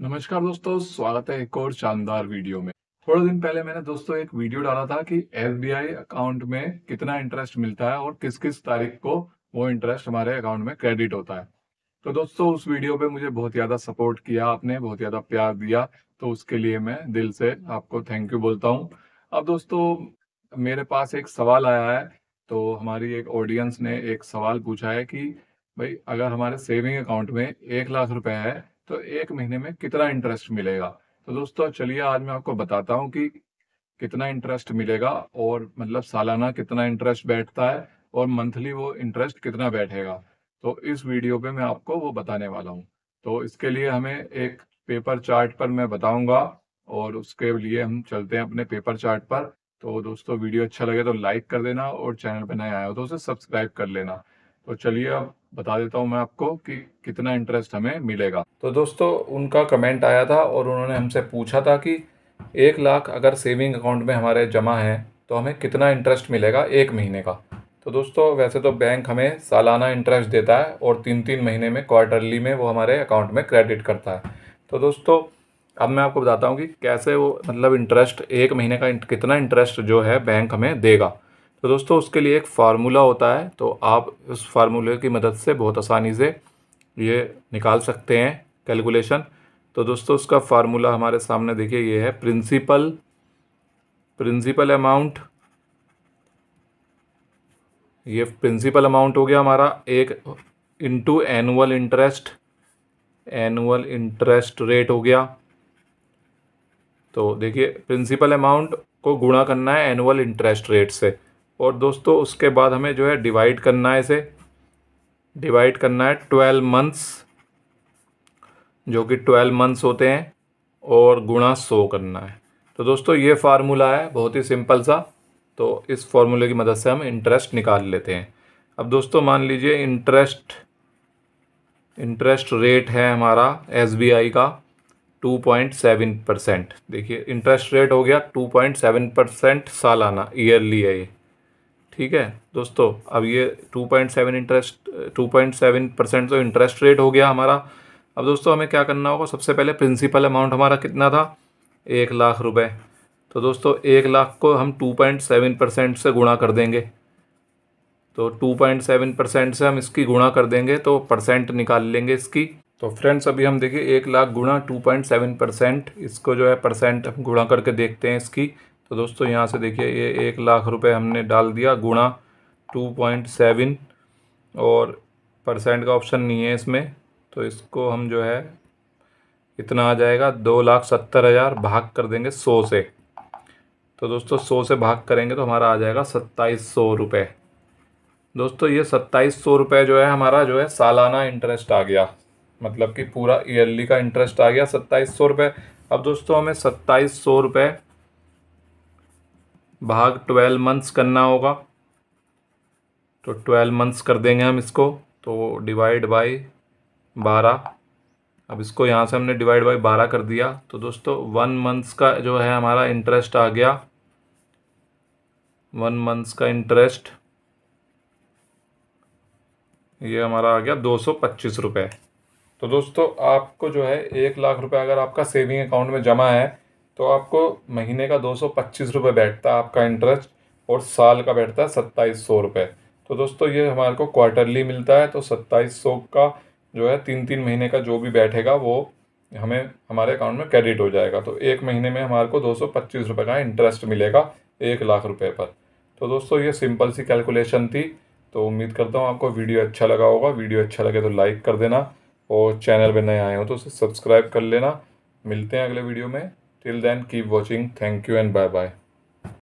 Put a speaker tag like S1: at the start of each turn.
S1: नमस्कार दोस्तों स्वागत है एक और शानदार वीडियो में थोड़े दिन पहले मैंने दोस्तों एक वीडियो डाला था कि एफ अकाउंट में कितना इंटरेस्ट मिलता है और किस किस तारीख को वो इंटरेस्ट हमारे अकाउंट में क्रेडिट होता है तो दोस्तों उस वीडियो पे मुझे बहुत ज़्यादा सपोर्ट किया आपने बहुत ज़्यादा प्यार दिया तो उसके लिए मैं दिल से आपको थैंक यू बोलता हूँ अब दोस्तों मेरे पास एक सवाल आया है तो हमारी एक ऑडियंस ने एक सवाल पूछा है कि भाई अगर हमारे सेविंग अकाउंट में एक लाख रुपए है तो एक महीने में कितना इंटरेस्ट मिलेगा तो दोस्तों चलिए आज मैं आपको बताता हूँ कि कितना इंटरेस्ट मिलेगा और मतलब सालाना कितना इंटरेस्ट बैठता है और मंथली वो इंटरेस्ट कितना बैठेगा तो इस वीडियो पे मैं आपको वो बताने वाला हूँ तो इसके लिए हमें एक पेपर चार्ट पर मैं बताऊंगा और उसके लिए हम चलते हैं अपने पेपर चार्ट पर तो दोस्तों वीडियो अच्छा लगे तो लाइक कर देना और चैनल पर नया आया हो तो उसे सब्सक्राइब कर लेना तो चलिए अब बता देता हूँ मैं आपको कि कितना इंटरेस्ट हमें मिलेगा तो दोस्तों उनका कमेंट आया था और उन्होंने हमसे पूछा था कि एक लाख अगर सेविंग अकाउंट में हमारे जमा है तो हमें कितना इंटरेस्ट मिलेगा एक महीने का तो दोस्तों वैसे तो बैंक हमें सालाना इंटरेस्ट देता है और तीन तीन महीने में क्वार्टरली में वो हमारे अकाउंट में क्रेडिट करता है तो दोस्तों अब मैं आपको बताता हूँ कि कैसे वो मतलब इंटरेस्ट एक महीने का कितना इंटरेस्ट जो है बैंक हमें देगा तो दोस्तों उसके लिए एक फार्मूला होता है तो आप उस फार्मूले की मदद से बहुत आसानी से ये निकाल सकते हैं कैलकुलेशन तो दोस्तों उसका फार्मूला हमारे सामने देखिए ये है प्रिंसिपल प्रिंसिपल अमाउंट ये प्रिंसिपल अमाउंट हो गया हमारा एक into annual interest annual interest rate हो गया तो देखिए प्रिंसिपल अमाउंट को गुणा करना है एनुअल इंटरेस्ट रेट से और दोस्तों उसके बाद हमें जो है डिवाइड करना है इसे डिवाइड करना है ट्वेल्व मंथ्स जो कि ट्वेल्व मंथ्स होते हैं और गुणा सौ करना है तो दोस्तों ये फार्मूला है बहुत ही सिंपल सा तो इस फार्मूले की मदद से हम इंटरेस्ट निकाल लेते हैं अब दोस्तों मान लीजिए इंटरेस्ट इंटरेस्ट रेट है हमारा एस का 2.7 परसेंट देखिए इंटरेस्ट रेट हो गया 2.7 परसेंट सालाना ईयरली है ये ठीक है दोस्तों अब ये two point seven interest two point seven percent तो इंटरेस्ट रेट हो गया हमारा अब दोस्तों हमें क्या करना होगा सबसे पहले प्रिंसिपल अमाउंट हमारा कितना था एक लाख रुपए तो दोस्तों एक लाख को हम टू पॉइंट सेवन परसेंट से गुणा कर देंगे तो टू पॉइंट सेवन परसेंट से हम इसकी गुणा कर देंगे तो परसेंट निकाल लेंगे इसकी तो फ्रेंड्स अभी हम देखिए एक लाख गुणा टू पॉइंट सेवन परसेंट इसको जो है परसेंट हम गुणा करके देखते हैं इसकी तो दोस्तों यहाँ से देखिए ये एक लाख रुपए हमने डाल दिया गुणा टू पॉइंट सेवन और परसेंट का ऑप्शन नहीं है इसमें तो इसको हम जो है इतना आ जाएगा दो लाख सत्तर हज़ार भाग कर देंगे सौ से तो दोस्तों सौ से भाग करेंगे तो हमारा आ जाएगा सत्ताईस सौ रुपये दोस्तों ये सत्ताईस सौ रुपये जो है हमारा जो है सालाना इंटरेस्ट आ गया मतलब कि पूरा ईयरली का इंटरेस्ट आ गया सत्ताईस सौ रुपये अब दोस्तों हमें सत्ताईस सौ रुपये भाग ट्वेल्व मंथ्स करना होगा तो ट्वेल्व मंथ्स कर देंगे हम इसको तो डिवाइड बाय बारह अब इसको यहाँ से हमने डिवाइड बाय बारह कर दिया तो दोस्तों वन मंथ्स का जो है हमारा इंटरेस्ट आ गया वन मंथ्स का इंटरेस्ट ये हमारा आ गया दो सौ पच्चीस रुपये तो दोस्तों आपको जो है एक लाख रुपए अगर आपका सेविंग अकाउंट में जमा है तो आपको महीने का दो सौ पच्चीस रुपये बैठता है आपका इंटरेस्ट और साल का बैठता है सत्ताईस सौ रुपये तो दोस्तों ये हमारे को क्वार्टरली मिलता है तो सत्ताईस सौ का जो है तीन तीन महीने का जो भी बैठेगा वो हमें हमारे अकाउंट में क्रेडिट हो जाएगा तो एक महीने में हमारे को दो सौ पच्चीस रुपये का इंटरेस्ट मिलेगा एक लाख रुपये पर तो दोस्तों ये सिंपल सी कैलकुलेशन थी तो उम्मीद करता हूँ आपको वीडियो अच्छा लगा होगा वीडियो अच्छा लगे तो लाइक कर देना और चैनल पर नए आए हो तो उसे सब्सक्राइब कर लेना मिलते हैं अगले वीडियो में Till then, keep watching. Thank you and bye bye.